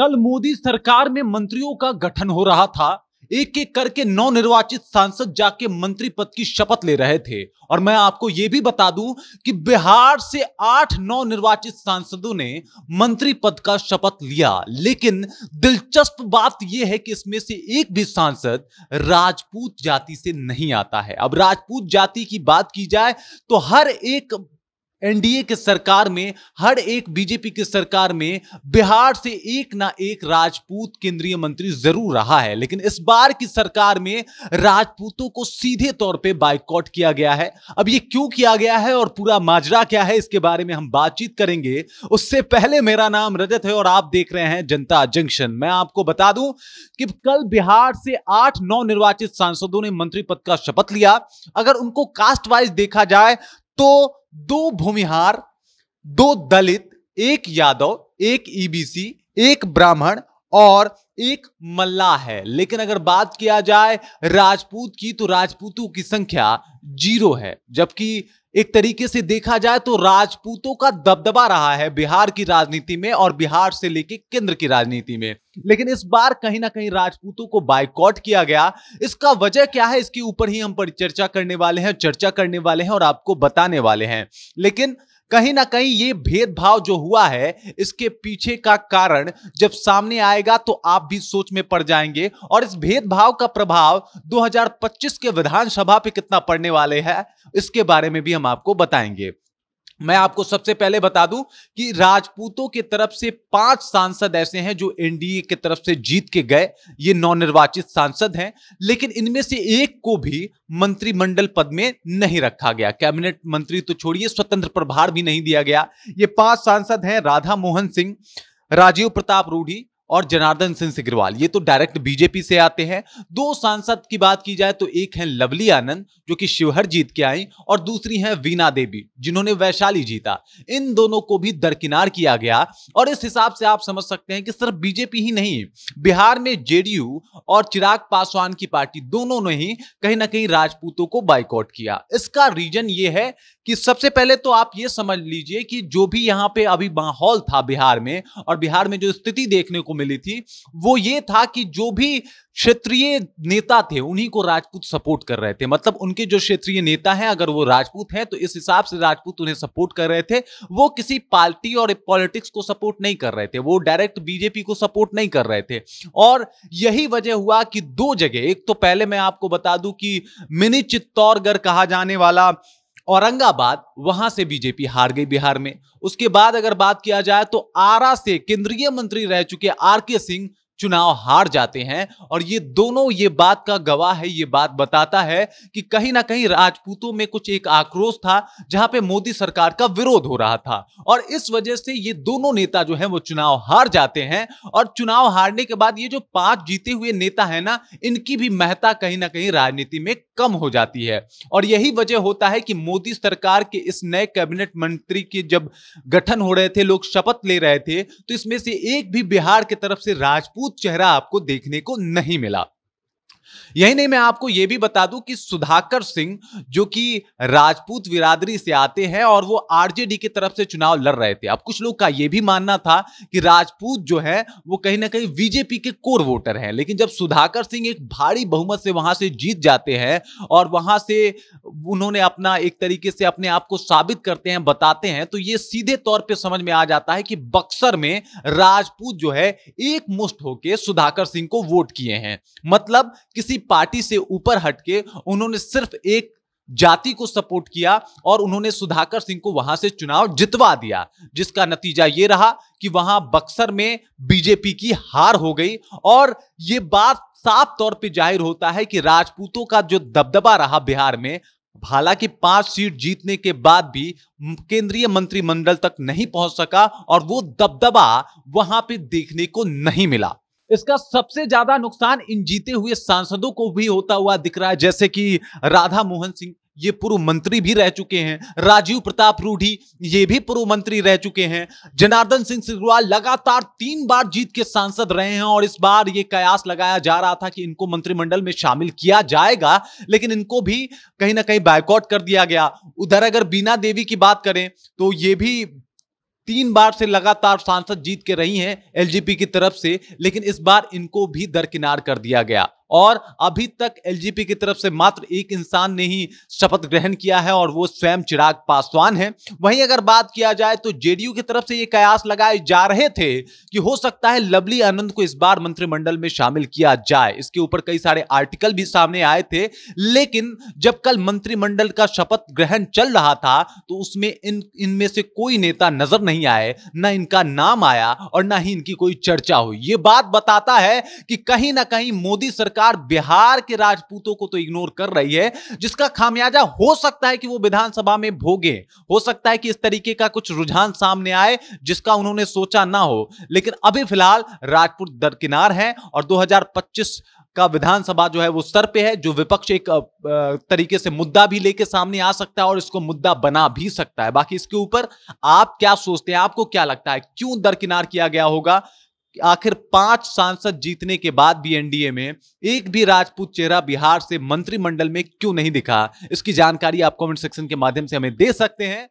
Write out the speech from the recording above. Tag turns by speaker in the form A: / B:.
A: कल मोदी सरकार में मंत्रियों का गठन हो रहा था एक एक करके नौ निर्वाचित सांसद जाके मंत्री पद की शपथ ले रहे थे और मैं आपको यह भी बता दूं कि बिहार से आठ नौ निर्वाचित सांसदों ने मंत्री पद का शपथ लिया लेकिन दिलचस्प बात यह है कि इसमें से एक भी सांसद राजपूत जाति से नहीं आता है अब राजपूत जाति की बात की जाए तो हर एक एनडीए के सरकार में हर एक बीजेपी की सरकार में बिहार से एक ना एक राजपूत केंद्रीय मंत्री जरूर रहा है लेकिन इस बार की सरकार में राजपूतों को सीधे तौर पे बाइकॉट किया गया है अब ये क्यों किया गया है और पूरा माजरा क्या है इसके बारे में हम बातचीत करेंगे उससे पहले मेरा नाम रजत है और आप देख रहे हैं जनता जंक्शन मैं आपको बता दूं कि कल बिहार से आठ नौ निर्वाचित सांसदों ने मंत्री पद का शपथ लिया अगर उनको कास्ट वाइज देखा जाए तो दो भूमिहार दो दलित एक यादव एक ईबीसी e एक ब्राह्मण और एक मल्ला है लेकिन अगर बात किया जाए राजपूत की तो राजपूतों की संख्या जीरो है जबकि एक तरीके से देखा जाए तो राजपूतों का दबदबा रहा है बिहार की राजनीति में और बिहार से लेके केंद्र की राजनीति में लेकिन इस बार कहीं ना कहीं राजपूतों को बाइकॉट किया गया इसका वजह क्या है इसके ऊपर ही हम परिचर्चा करने वाले हैं चर्चा करने वाले हैं और आपको बताने वाले हैं लेकिन कहीं ना कहीं ये भेदभाव जो हुआ है इसके पीछे का कारण जब सामने आएगा तो आप भी सोच में पड़ जाएंगे और इस भेदभाव का प्रभाव 2025 के विधानसभा पे कितना पड़ने वाले है इसके बारे में भी हम आपको बताएंगे मैं आपको सबसे पहले बता दूं कि राजपूतों की तरफ से पांच सांसद ऐसे हैं जो एनडीए की तरफ से जीत के गए ये नवनिर्वाचित सांसद हैं लेकिन इनमें से एक को भी मंत्रिमंडल पद में नहीं रखा गया कैबिनेट मंत्री तो छोड़िए स्वतंत्र प्रभार भी नहीं दिया गया ये पांच सांसद हैं राधा मोहन सिंह राजीव प्रताप रूढ़ी और जनार्दन सिंह सिग्रवाल ये तो डायरेक्ट बीजेपी से आते हैं दो सांसद की बात की जाए तो एक है लवली आनंद जो कि शिवहर जीत के आई और दूसरी है वीना देवी जिन्होंने वैशाली जीता इन दोनों को भी दरकिनार किया गया और इस हिसाब से आप समझ सकते हैं कि सिर्फ बीजेपी ही नहीं बिहार में जेडीयू और चिराग पासवान की पार्टी दोनों ने ही कहीं ना कहीं राजपूतों को बाइकआउट किया इसका रीजन ये है कि सबसे पहले तो आप ये समझ लीजिए कि जो भी यहाँ पे अभी माहौल था बिहार में और बिहार में जो स्थिति देखने को मिली थी वो ये था कि जो भी क्षेत्रीय नेता थे उन्हीं को राजपूत सपोर्ट कर रहे थे मतलब उनके जो क्षेत्रीय नेता हैं अगर वो राजपूत हैं तो इस हिसाब से राजपूत उन्हें सपोर्ट कर रहे थे वो किसी पार्टी और पॉलिटिक्स को सपोर्ट नहीं कर रहे थे वो डायरेक्ट बीजेपी को सपोर्ट नहीं कर रहे थे और यही वजह हुआ कि दो जगह एक तो पहले मैं आपको बता दूं कि मिनी चित्तौड़गढ़ कहा जाने वाला औरंगाबाद वहां से बीजेपी हार गई बिहार में उसके बाद अगर बात किया जाए तो आरा से केंद्रीय मंत्री रह चुके आर के सिंह चुनाव हार जाते हैं और ये दोनों ये बात का गवाह है ये बात बताता है कि कहीं ना कहीं राजपूतों में कुछ एक आक्रोश था जहां पे मोदी सरकार का विरोध हो रहा था और इस वजह से ये दोनों नेता जो है वो चुनाव हार जाते हैं और चुनाव हारने के बाद ये जो पांच जीते हुए नेता है ना इनकी भी महत्ता कहीं ना कहीं राजनीति में कम हो जाती है और यही वजह होता है कि मोदी सरकार के इस नए कैबिनेट मंत्री के जब गठन हो रहे थे लोग शपथ ले रहे थे तो इसमें से एक भी बिहार की तरफ से राजपूत मजबूत चेहरा आपको देखने को नहीं मिला यही नहीं मैं आपको यह भी बता दूं कि सुधाकर सिंह जो कि राजपूत विरादरी से आते हैं और वो आरजेडी की तरफ से चुनाव लड़ रहे थे अब कुछ लोग का यह भी मानना था कि राजपूत जो है वो कहीं ना कहीं बीजेपी के कोर वोटर हैं लेकिन जब सुधाकर सिंह एक भारी बहुमत से वहां से जीत जाते हैं और वहां से उन्होंने अपना एक तरीके से अपने आप को साबित करते हैं बताते हैं तो ये सीधे तौर पे समझ में आ जाता है कि बक्सर में राजपूत जो है एक मुस्ट होके सुधाकर सिंह को वोट किए हैं मतलब किसी पार्टी से ऊपर हटके उन्होंने सिर्फ एक जाति को सपोर्ट किया और उन्होंने सुधाकर सिंह को वहां से चुनाव जितवा दिया जिसका नतीजा ये रहा कि वहां बक्सर में बीजेपी की हार हो गई और ये बात साफ तौर पे जाहिर होता है कि राजपूतों का जो दबदबा रहा बिहार में हालांकि पांच सीट जीतने के बाद भी केंद्रीय मंत्रिमंडल तक नहीं पहुंच सका और वो दबदबा वहां पे देखने को नहीं मिला इसका सबसे ज्यादा नुकसान इन जीते हुए सांसदों को भी होता हुआ दिख रहा है जैसे कि राधा मोहन सिंह ये पूर्व मंत्री भी रह चुके हैं राजीव प्रताप रूढ़ी ये भी पूर्व मंत्री रह चुके हैं जनार्दन सिंह सिग्रवाल लगातार तीन बार जीत के सांसद रहे हैं और इस बार ये कयास लगाया जा रहा था कि इनको मंत्रिमंडल में शामिल किया जाएगा लेकिन इनको भी कहीं ना कहीं बायकॉट कर दिया गया उधर अगर बीना देवी की बात करें तो ये भी तीन बार से लगातार सांसद जीत के रही हैं एलजीपी की तरफ से लेकिन इस बार इनको भी दरकिनार कर दिया गया और अभी तक एलजीपी की तरफ से मात्र एक इंसान ने ही शपथ ग्रहण किया है और वो स्वयं चिराग पासवान है वहीं अगर बात किया जाए तो जेडीयू की तरफ से ये कयास लगाए जा रहे थे कि हो सकता है लवली आनंद को इस बार मंत्रिमंडल में शामिल किया जाए इसके ऊपर कई सारे आर्टिकल भी सामने आए थे लेकिन जब कल मंत्रिमंडल का शपथ ग्रहण चल रहा था तो उसमें इन इनमें से कोई नेता नजर नहीं आए ना इनका नाम आया और ना ही इनकी कोई चर्चा हुई ये बात बताता है कि कहीं ना कहीं मोदी सरकार सरकार बिहार के राजपूतों को तो इग्नोर कर रही है जिसका खामियाजा हो सकता है कि वो विधानसभा में भोगे हो सकता है कि इस तरीके का कुछ रुझान सामने आए जिसका उन्होंने सोचा ना हो लेकिन अभी फिलहाल राजपूत दरकिनार है और 2025 का विधानसभा जो है वो सर पे है जो विपक्ष एक तरीके से मुद्दा भी लेके सामने आ सकता है और इसको मुद्दा बना भी सकता है बाकी इसके ऊपर आप क्या सोचते हैं आपको क्या लगता है क्यों दरकिनार किया गया होगा आखिर पांच सांसद जीतने के बाद भी एनडीए में एक भी राजपूत चेहरा बिहार से मंत्रिमंडल में क्यों नहीं दिखा इसकी जानकारी आप कमेंट सेक्शन के माध्यम से हमें दे सकते हैं